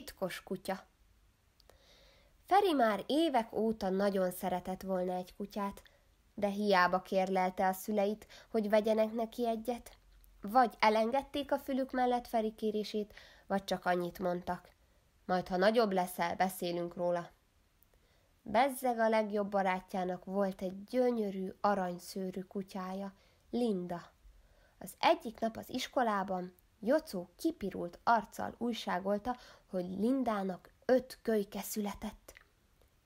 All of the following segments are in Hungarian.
titkos kutya. Feri már évek óta nagyon szeretett volna egy kutyát, de hiába kérlelte a szüleit, hogy vegyenek neki egyet. Vagy elengedték a fülük mellett Feri kérését, vagy csak annyit mondtak. Majd, ha nagyobb leszel, beszélünk róla. Bezzeg a legjobb barátjának volt egy gyönyörű, aranyszőrű kutyája, Linda. Az egyik nap az iskolában Jocó kipirult arccal újságolta, hogy Lindának öt kölyke született.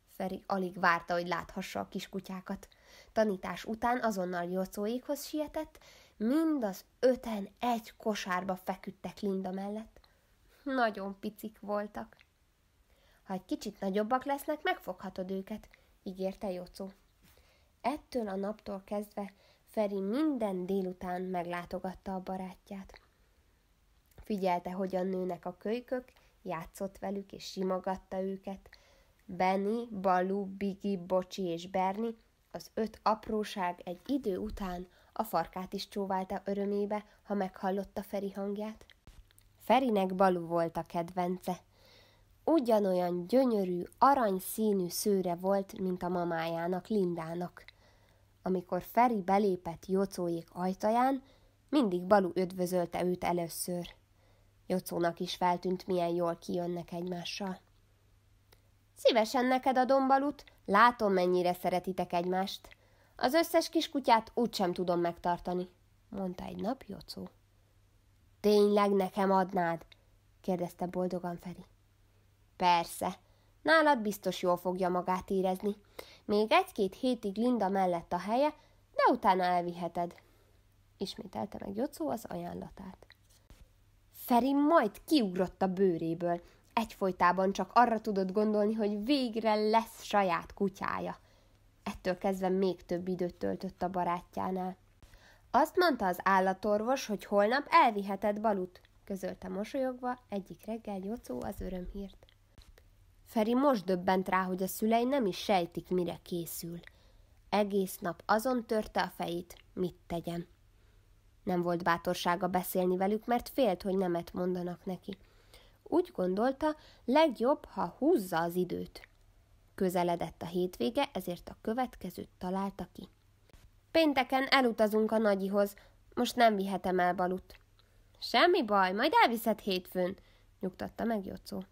Feri alig várta, hogy láthassa a kiskutyákat. Tanítás után azonnal Jocóékhoz sietett, mind az öten egy kosárba feküdtek Linda mellett. Nagyon picik voltak. Ha egy kicsit nagyobbak lesznek, megfoghatod őket, ígérte Jocó. Ettől a naptól kezdve Feri minden délután meglátogatta a barátját. Figyelte, hogyan nőnek a kölykök, játszott velük és simogatta őket. Benny, Balú, Bigi, Bocsi és Berni, az öt apróság egy idő után a farkát is csóválta örömébe, ha meghallotta Feri hangját. Ferinek Balú volt a kedvence. Ugyanolyan gyönyörű, aranyszínű szőre volt, mint a mamájának, Lindának. Amikor Feri belépett Jocóék ajtaján, mindig Balú ödvözölte őt először. Jocónak is feltűnt, milyen jól kijönnek egymással. Szívesen neked adom, Balut, látom, mennyire szeretitek egymást. Az összes kiskutyát úgysem tudom megtartani, mondta egy nap Jocó. Tényleg nekem adnád? kérdezte boldogan Feri. Persze, nálad biztos jól fogja magát érezni. Még egy-két hétig Linda mellett a helye, de utána elviheted. Ismételte meg Jocó az ajánlatát. Feri majd kiugrott a bőréből. Egyfolytában csak arra tudott gondolni, hogy végre lesz saját kutyája. Ettől kezdve még több időt töltött a barátjánál. Azt mondta az állatorvos, hogy holnap elviheted Balut, közölte mosolyogva egyik reggel Jocó az örömhírt. Feri most döbbent rá, hogy a szülei nem is sejtik, mire készül. Egész nap azon törte a fejét, mit tegyen. Nem volt bátorsága beszélni velük, mert félt, hogy nemet mondanak neki. Úgy gondolta, legjobb, ha húzza az időt. Közeledett a hétvége, ezért a következőt találta ki. Pénteken elutazunk a nagyihoz, most nem vihetem el balut. Semmi baj, majd elviszed hétfőn, nyugtatta meg Jocó.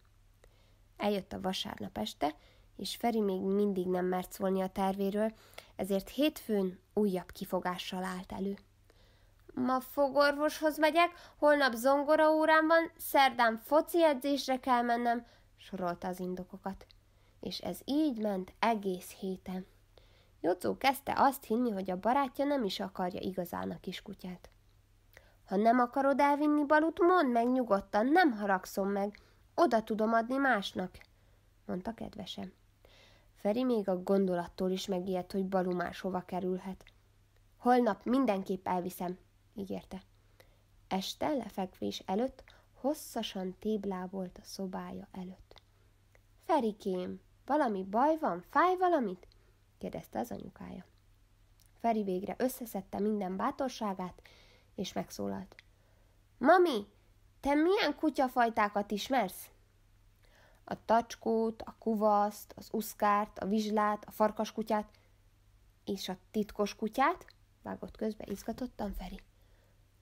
Eljött a vasárnap este, és Feri még mindig nem mert szólni a tervéről, ezért hétfőn újabb kifogással állt elő. Ma fogorvoshoz megyek, holnap zongora órán van, szerdán foci edzésre kell mennem, sorolta az indokokat. És ez így ment egész héten. Jocó kezdte azt hinni, hogy a barátja nem is akarja igazán a kiskutyát. Ha nem akarod elvinni Balut, mondd meg nyugodtan, nem haragszom meg, oda tudom adni másnak, mondta kedvesem. Feri még a gondolattól is megijedt, hogy Balu máshova kerülhet. Holnap mindenképp elviszem, ígérte. Este lefekvés előtt hosszasan téblábolt a szobája előtt. Ferikém, valami baj van? Fáj valamit? kérdezte az anyukája. Feri végre összeszedte minden bátorságát, és megszólalt. Mami, te milyen kutyafajtákat ismersz? A tacskót, a kuvaszt, az uszkárt, a vizslát, a farkaskutyát, és a titkos kutyát, vágott közbe izgatottan Feri.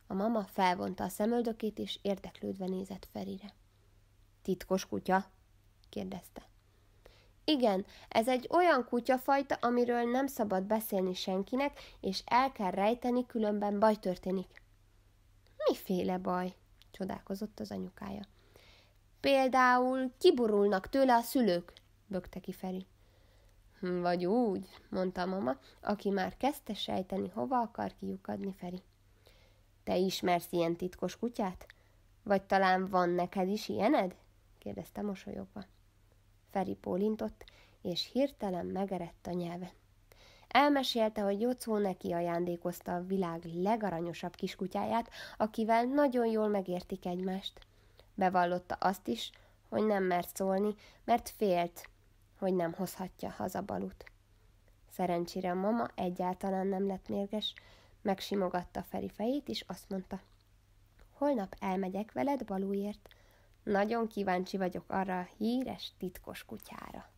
A mama felvonta a szemöldökét, és érdeklődve nézett Ferire. Titkos kutya? kérdezte. Igen, ez egy olyan kutyafajta, amiről nem szabad beszélni senkinek, és el kell rejteni, különben baj történik. Miféle baj? csodálkozott az anyukája. Például kiborulnak tőle a szülők, bökte ki Feri. Hm, vagy úgy, mondta a mama, aki már kezdte sejteni, hova akar kiukadni Feri. Te ismersz ilyen titkos kutyát? Vagy talán van neked is ilyened? kérdezte mosolyogva. Feri pólintott, és hirtelen megerett a nyelve. Elmesélte, hogy Jocó neki ajándékozta a világ legaranyosabb kiskutyáját, akivel nagyon jól megértik egymást. Bevallotta azt is, hogy nem mert szólni, mert félt, hogy nem hozhatja haza balut. Szerencsére mama egyáltalán nem lett mérges, Megsimogatta Feri fejét, és azt mondta, holnap elmegyek veled balúért. Nagyon kíváncsi vagyok arra a híres, titkos kutyára.